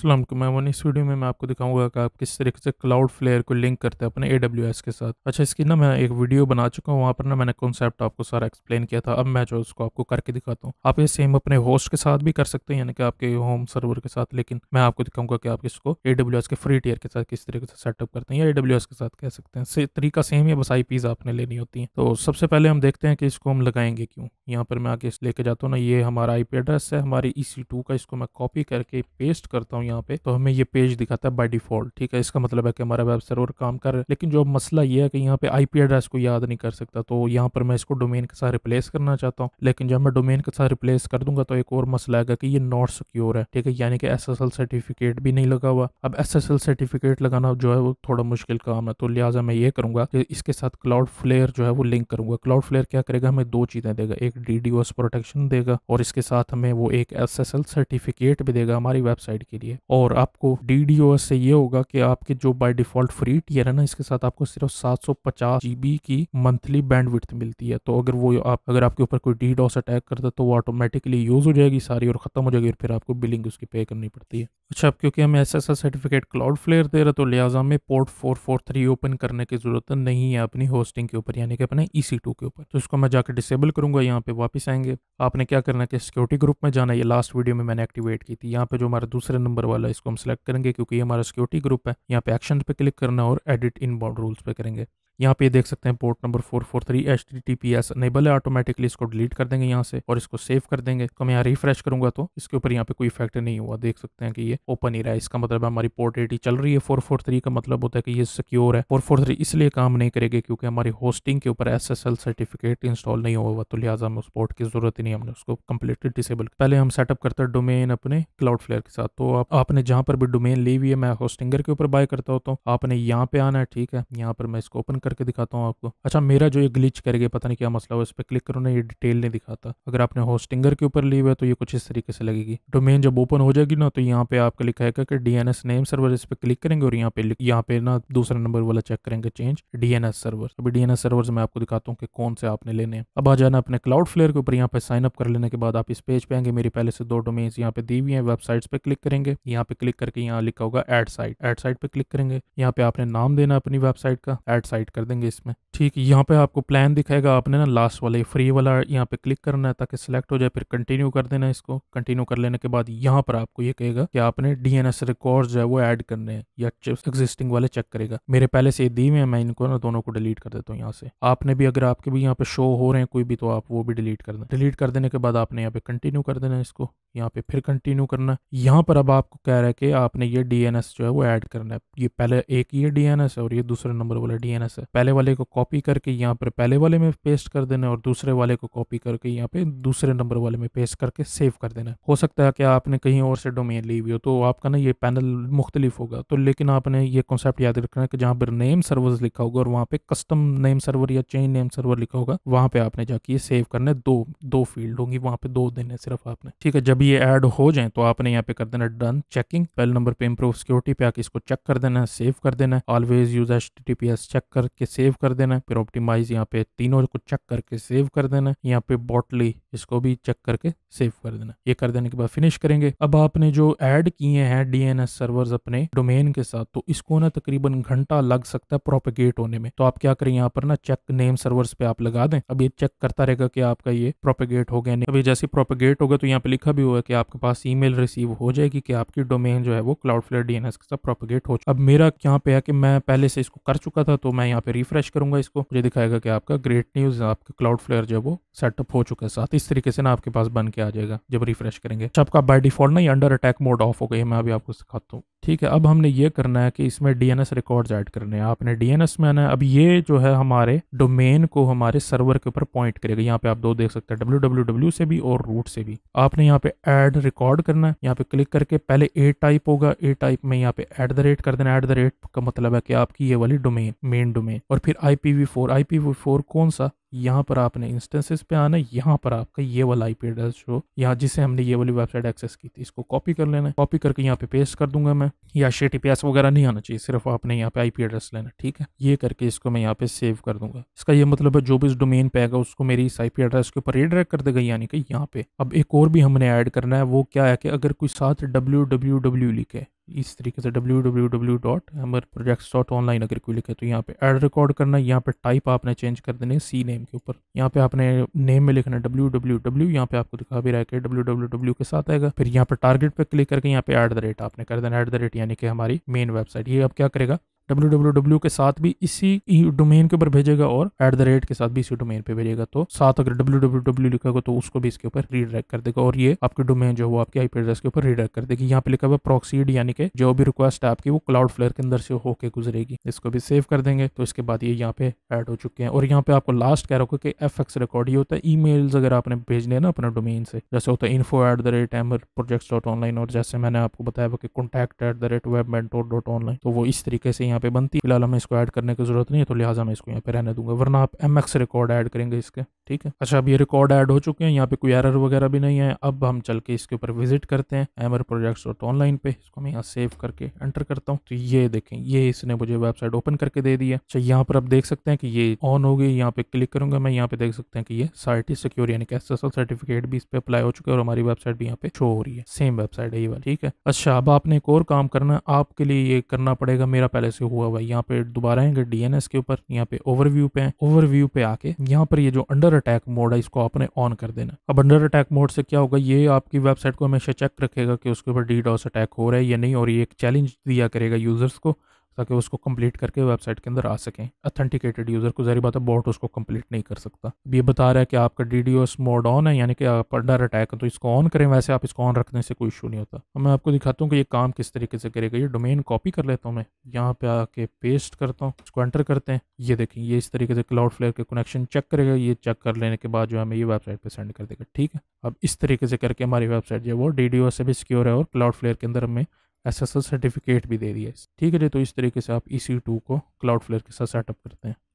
असलम मैं इस वीडियो में मैं आपको दिखाऊंगा कि आप किस तरीके से क्लाउड फ्लेयर को लिंक करते हैं अपने ए के साथ अच्छा इसकी ना मैं एक वीडियो बना चुका हूँ वहाँ पर ना मैंने कॉन्सेप्ट आपको सारा एक्सप्लेन किया था अब मैं जो उसको आपको करके दिखाता हूँ आप ये सेम अपने होस्ट के साथ भी कर सकते हैं यानी कि आपके होम सर्वर के साथ लेकिन मैं आपको दिखाऊंगा कि आप इसको ए के फ्री टीयर के साथ किस तरीके से सेटअप करते हैं या ए के साथ कह सकते हैं से तरीका सेम है बस आई आपने लेनी होती है तो सबसे पहले हम देखते हैं कि इसको हम लगाएंगे क्यों यहाँ पर मैं आगे लेके जाता हूँ ना ये हमारा आई एड्रेस है हमारी ई e का इसको मैं कॉपी करके पेस्ट करता हूँ यहाँ पे तो हमें ये पेज दिखाता है बाय डिफॉल्ट ठीक है इसका मतलब है कि हमारा वेब सर्वर काम कर रहा है लेकिन जो मसला ये है कि यहाँ पे आईपी एड्रेस को याद नहीं कर सकता तो यहाँ पर मैं इसको डोमेन के साथ रिप्लेस करना चाहता हूँ लेकिन जब मैं डोमेन के साथ रिप्लेस कर दूंगा तो एक और मसला आएगा कि ये नॉट सिक्योर है ठीक है यानी कि एस सर्टिफिकेट भी नहीं लगा हुआ अब एस सर्टिफिकेट लगाना जो है वो थोड़ा मुश्किल काम है तो लिहाजा मैं ये करूंगा कि इसके साथ क्लाउड फ्लेयर जो है वो लिंक करूंगा क्लाउड फ्लेयर क्या करेगा हमें दो चीजें देगा एक डी प्रोटेक्शन देगा और इसके साथ हमें वो एक एस सर्टिफिकेट भी देगा हमारी वेबसाइट के लिए और आपको डी से ये होगा कि आपके जो बाय डिफॉल्ट फ्री टीयर है ना इसके साथ आपको सिर्फ सात सौ पचास जीबी की मंथली बैंडविड्थ मिलती है तो अगर वो आप अगर आपके ऊपर कोई डी अटैक करता है तो वो ऑटोमेटिकली यूज़ हो जाएगी सारी और ख़त्म हो जाएगी और फिर आपको बिलिंग उसकी पे करनी पड़ती है अच्छा अब क्योंकि हमें एस सर्टिफिकेट क्लाउड फ्लेयर दे रहा तो लिहाजा में port four four three open करने की ज़रूरत नहीं है अपनी होस्टिंग के ऊपर यानी कि अपने ई सी टू के ऊपर तो इसको मैं जाकर डिसेबल करूँगा यहाँ पे वापस आएंगे आपने क्या करना है कि सिक्योरिटी ग्रुप में जाना ये लास्ट वीडियो में मैंने एक्टिवेट की थी यहाँ पे जो हमारा दूसरे नंबर वाला इसको हम सेलेक्ट करेंगे क्योंकि ये हमारा सिक्योरिटी ग्रुप है यहाँ पे एक्शन पे क्लिक करना और एडिट इन बॉर्ड रूल्स पे करेंगे यहाँ पे देख सकते हैं port number four four three H T T P S enable है ऑटोमेटिकली इसको डिलीट कर देंगे यहाँ से और इसको सेव कर देंगे तो मैं यहाँ रिफ्रेश करूंगा तो इसके ऊपर यहाँ पे कोई इफेक्ट नहीं हुआ देख सकते हैं कि ये ओपन ही रहा है इसका मतलब हमारी पोर्ट एटी चल रही है फोर फोर थ्री का मतलब होता है कि ये सिक्योर है फोर फोर थ्री इसलिए काम नहीं करेगी क्योंकि हमारी होस्टिंग के ऊपर S S L certificate install नहीं हुआ तो लिहाजा हमें उस पोर्ट की जरूरत ही नहीं हमने उसको कम्प्लीटली डिसेबल पहले हम सेटअप करते हैं डोमेन अपने क्लाउड फ्लेयर के साथ तो आपने जहाँ पर भी डोमेन ली हुई है मैं होस्टिंगर के ऊपर बाय करता होता हूँ आपने यहाँ पे आना है ठीक है यहाँ पर मैं इसको ओपन कर करके दिखाता हूँ आपको अच्छा मेरा जो ये ग्लिच कर गया पता नहीं क्या मसला हुआ इस पर क्लिक करो ना ये डिटेल नहीं दिखाता अगर आपने होस्टिंगर के ऊपर ली हुआ तो ये कुछ इस तरीके से लगेगी डोमेन जब ओपन हो जाएगी ना तो यहाँ पे आपका लिखा है कि डीएनएस नेम सर्वर इस पर क्लिक करेंगे और यहाँ पे यहाँ पे ना दूसरा नंबर वाला चेक करेंगे चेंज डीएनएस सर्वर अभी डीएनएस सर्वर मैं आपको दिखाता हूँ कि कौन से आपने लेने हैं अब आ जाना अपने क्लाउड फ्लेयर के ऊपर यहाँ पे साइन अप कर लेने के बाद आप इस पेज पे आएंगे मेरी पहले से दो डोमेन्स यहाँ पे दी हुई है वेबसाइट्स पे क्लिक करेंगे यहाँ पे क्लिक करके यहाँ लिखा होगा एड साइट एड साइट पे क्लिक करेंगे यहाँ पे आपने नाम देना अपनी वेबसाइट का एड साइट कर देंगे इसमें ठीक यहाँ पे आपको प्लान दिखाएगा आपने ना लास्ट वाले फ्री वाला यहाँ पे क्लिक करना है ताकि सिलेक्ट हो जाए फिर कंटिन्यू कर देना इसको कंटिन्यू कर लेने के बाद यहाँ पर आपको ये कहेगा कि आपने डीएनएस रिकॉर्ड जो है वो एड करने हैं या चिप्स एग्जिस्टिंग वाले चेक करेगा मेरे पहले से दी हुए मैं इनको ना दोनों को डिलीट कर देता हूँ यहाँ से आपने भी अगर आपके भी यहाँ पे शो हो रहे हैं कोई भी तो आप वो भी डिलीट कर दें डिलीट कर देने के बाद आपने यहाँ पे कंटिन्यू कर देना इसको यहाँ पे फिर कंटिन्यू करना यहाँ पर अब आपको कह रहा है कि आपने ये डीएनएस जो है वो ऐड करना है ये पहले एक ये डीएनएस है और ये दूसरे नंबर वाला डीएनएस है पहले वाले को कॉपी करके यहाँ पर पहले वाले में पेस्ट कर देना है और दूसरे वाले को कॉपी करके यहाँ पे दूसरे नंबर वाले में पेस्ट करके सेव कर देना है हो सकता है कि आपने कहीं और से डोमेन ली हुई हो तो आपका ना ये पैनल मुख्तलिफ होगा तो लेकिन आपने ये कॉन्सेप्ट याद रखना है कि जहाँ पर नेम सर्वर लिखा होगा और वहाँ पे कस्टम नेम सर्वर या चेंज नेम सर्वर लिखा होगा वहाँ पे आपने जाके ये सेव करना है दो दो फील्ड होंगी वहाँ पे दो देने सिर्फ आपने ठीक है जब ये ऐड हो जाए तो आपने यहाँ पे कर देना डन चेकिंग पहले नंबर पे इम्प्रूव सिक्योरिटी पे आके इसको चेक कर देना सेव कर देना ऑलवेज यूज एच चेक कर के सेव कर देना है फिर ऑप्टिमाइज यहाँ पे तीनों को चेक करके सेव कर देना है यहाँ पे बॉटली इसको भी चेक करके सेव कर देना ये कर देने के बाद फिनिश करेंगे अब आपने जो ऐड किए हैं डीएनएस सर्वर्स अपने डोमेन के साथ तो इसको ना तकरीबन घंटा लग सकता है प्रोपेगेट होने में तो आप क्या करें यहाँ पर ना चेक नेम सर्वर्स पे आप लगा दें अब ये चेक करता रहेगा कि आपका ये प्रोपेगेट हो गया नहीं अभी जैसे प्रोपेगेट होगा तो यहाँ पे लिखा भी हुआ कि आपके पास ई रिसीव हो जाएगी कि आपकी डोमेन जो है वो क्लाउड फ्लेयर डीएनएस के साथ प्रोपेगेट हो अब मेरा यहाँ पे है कि मैं पहले से इसको कर चुका था तो मैं यहाँ पे रिफ्रेश करूंगा इसको मुझे दिखाएगा कि आपका ग्रेट न्यूज आपका क्लाउड फ्लेयर जो है वो सेटअप हो चुका है साथ ही इस तरीके से ना आपके पास बन के आ जाएगा जब रिफ्रेश करेंगे अच्छा आपका बाय डिफॉल्ट ना ये अंडर अटैक मोड ऑफ हो गई है मैं अभी आपको सिखाता हूँ ठीक है अब हमने ये करना है कि इसमें डीएनएस रिकॉर्ड्स ऐड करने हैं आपने डीएनएस में आना है अब ये जो है हमारे डोमेन को हमारे सर्वर के ऊपर पॉइंट करेगा यहाँ पे आप दो देख सकते हैं डब्ल्यू डब्ल्यू डब्ल्यू से भी और रूट से भी आपने यहाँ पे एड रिकॉर्ड करना है यहाँ पे क्लिक करके पहले ए टाइप होगा ए टाइप में यहाँ पे एट द रेट कर देना एट द रेट का मतलब है कि आपकी ये वाली डोमेन मेन डोमेन और फिर I P V four I P V four कौन सा यहाँ पर आपने इंस्टेंसेस पे आना यहाँ पर आपका ये वाला आई पी एड्रेस शो यहाँ जिसे हमने ये वाली वेबसाइट एक्सेस की थी इसको कॉपी कर लेना कॉपी करके यहाँ पे पेस्ट कर दूंगा मैं या शे टी वगैरह नहीं आना चाहिए सिर्फ आपने यहाँ पे आई पी एड्रेस लेना ठीक है ये करके इसको मैं यहाँ पे सेव कर दूंगा इसका ये मतलब है जो भी इस डोमेन पे आएगा उसको मेरी इस आई पी एड्रेस के ऊपर रिडायरेक्ट कर देगा यानी कि यहाँ पे अब एक और भी हमने ऐड करना है वो क्या है कि अगर कोई साथ डब्ल्यू डब्ल्यू डब्ल्यू लिखे इस तरीके से W W W dot hamar projects dot online अगर कोई लिखे तो यहाँ पे ऐड रिकॉर्ड करना है यहाँ पे टाइप आपने चेंज कर देने सी नेम के ऊपर यहाँ पे आपने नेम में लिखना है डब्ल्यू डब्ल्यू डब्ल्यू यहाँ पे आपको दिखा भी रहा है डब्ल्यू डब्ल्यू डब्ल्यू के साथ आएगा फिर यहाँ पे टारगेट पे क्लिक करके यहाँ पे एट द रेट आपने कर देना एट द रेट यानी कि हमारी मेन वेबसाइट ये अब क्या करेगा डब्ल्यू के साथ भी इसी डोमेन के ऊपर भेजेगा और एट द रेट के साथ भी इसी डोमेन पे भेजेगा तो साथ अगर डब्ल्यू लिखा होगा तो उसको भी इसके ऊपर रीडायरेक्ट कर देगा और ये आपके डोमेन जो है वो आपके पी एड्रेस के ऊपर रीडायरेक्ट कर देगी यहाँ पे लिखा हुआ प्रोक्सीड यानी कि जो भी रिक्वेस्ट है आपकी वो क्लाउड फ्लेयर के अंदर से होकर गुजरेगी इसको भी सेव कर देंगे तो इसके बाद ये यहाँ पे ऐड हो चुके हैं और यहाँ पे आपको लास्ट कह रहा रखो कि एफ एक्स रिकॉर्ड ये होता है ई अगर आपने भेजने ना अपने डोमेन से जैसे होता है info at the rate emar project dot online और जैसे मैंने आपको बताया कि contact at the rate web dot online तो वो इस तरीके से यहाँ यहाँ पे बनती है फिलहाल हमें इसको ऐड करने की ज़रूरत नहीं है तो लिहाजा मैं इसको यहाँ पे रहने दूंगा वरना आप एम एक्स रिकॉर्ड ऐड करेंगे इसके ठीक है अच्छा अब ये रिकॉर्ड ऐड हो चुके हैं यहाँ पे कोई एरर वगैरह भी नहीं है अब हम चल के इसके ऊपर विजिट करते हैं एमर प्रोजेक्ट्स डॉट ऑनलाइन पे इसको मैं यहाँ सेव करके एंटर करता हूँ तो ये देखें ये इसने मुझे वेबसाइट ओपन करके दे दी है अच्छा यहाँ पर आप देख सकते हैं कि ये ऑन हो गई यहाँ पे क्लिक करूंगा मैं यहाँ पे देख सकते हैं कि ये साइट सिक्योर यानी कि सर्टिफिकेट भी इस पर अप्लाई हो चुका है और हमारी वेबसाइट भी यहाँ पे शो हो रही है सेम वेबसाइट है ये वाली ठीक है अच्छा अब आपने एक और काम करना आपके लिए ये करना पड़ेगा मेरा पहले से हुआ हुआ है यहाँ पे दोबारा आएंगे डीएनएस के ऊपर यहाँ पे ओवरव्यू पे ओवरव्यू पे आके यहाँ पर ये जो अंडर अटैक मोड है इसको आपने ऑन कर देना अब अंडर अटैक मोड से क्या होगा ये आपकी वेबसाइट को हमेशा चेक रखेगा कि उसके ऊपर डी अटैक हो रहा है या नहीं और ये एक चैलेंज दिया करेगा यूजर्स को ताकि उसको कंप्लीट करके वेबसाइट के अंदर आ सकें अथेंटिकेटेड यूज़र को जहरी बात है बॉट उसको कंप्लीट नहीं कर सकता ये बता रहा है कि आपका D D OS mode on है यानी कि आप अंडर अटैक है तो इसको ऑन करें वैसे आप इसको ऑन रखने से कोई इशू नहीं होता मैं आपको दिखाता हूँ कि ये काम किस तरीके से करेगा ये डोमेन कॉपी कर लेता हूँ मैं यहाँ पे आके पेस्ट करता हूँ इसको एंटर करते हैं ये देखें ये इस तरीके से क्लाउड फ्लेयर के कनेक्शन चेक करेगा ये चेक कर लेने के बाद जो हमें ये वेबसाइट पर सेंड कर देगा ठीक है अब इस तरीके से करके हमारी वेबसाइट जो है वो डी डी ओ से भी सिक्योर है और क्लाउड फ्लेयर के अंदर हमें एस सर्टिफिकेट भी दे दिया है ठीक है जी तो इस तरीके से आप ई सी टू को क्लाउड फ्लेयर के साथ सेटअप करते हैं